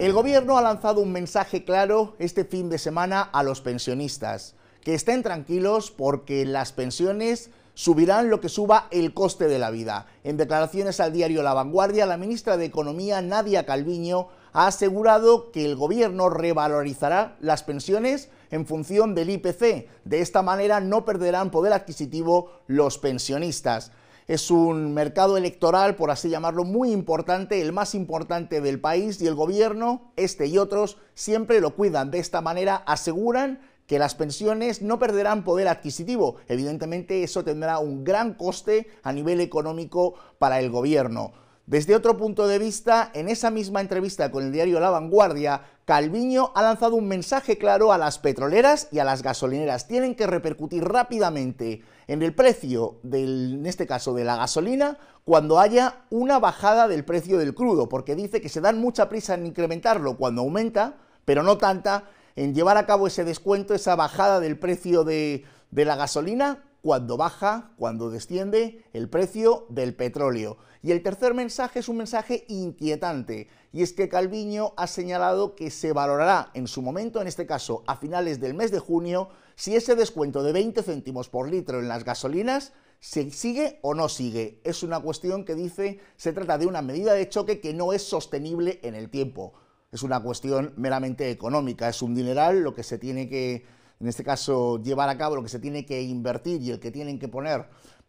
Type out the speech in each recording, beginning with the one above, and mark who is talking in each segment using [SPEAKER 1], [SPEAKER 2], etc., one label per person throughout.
[SPEAKER 1] El gobierno ha lanzado un mensaje claro este fin de semana a los pensionistas, que estén tranquilos porque las pensiones subirán lo que suba el coste de la vida. En declaraciones al diario La Vanguardia, la ministra de Economía, Nadia Calviño, ha asegurado que el gobierno revalorizará las pensiones en función del IPC. De esta manera no perderán poder adquisitivo los pensionistas. Es un mercado electoral, por así llamarlo, muy importante, el más importante del país y el gobierno, este y otros, siempre lo cuidan. De esta manera aseguran que las pensiones no perderán poder adquisitivo. Evidentemente eso tendrá un gran coste a nivel económico para el gobierno. Desde otro punto de vista, en esa misma entrevista con el diario La Vanguardia, Calviño ha lanzado un mensaje claro a las petroleras y a las gasolineras. Tienen que repercutir rápidamente en el precio, del, en este caso de la gasolina, cuando haya una bajada del precio del crudo, porque dice que se dan mucha prisa en incrementarlo cuando aumenta, pero no tanta en llevar a cabo ese descuento, esa bajada del precio de, de la gasolina cuando baja, cuando desciende el precio del petróleo. Y el tercer mensaje es un mensaje inquietante, y es que Calviño ha señalado que se valorará en su momento, en este caso a finales del mes de junio, si ese descuento de 20 céntimos por litro en las gasolinas se sigue o no sigue. Es una cuestión que dice se trata de una medida de choque que no es sostenible en el tiempo. Es una cuestión meramente económica, es un dineral lo que se tiene que en este caso, llevar a cabo lo que se tiene que invertir y el que tienen que poner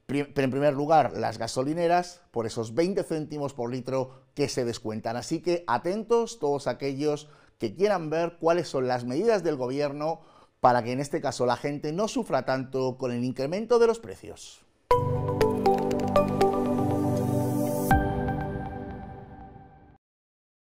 [SPEAKER 1] en primer lugar, las gasolineras por esos 20 céntimos por litro que se descuentan. Así que atentos todos aquellos que quieran ver cuáles son las medidas del gobierno para que en este caso la gente no sufra tanto con el incremento de los precios.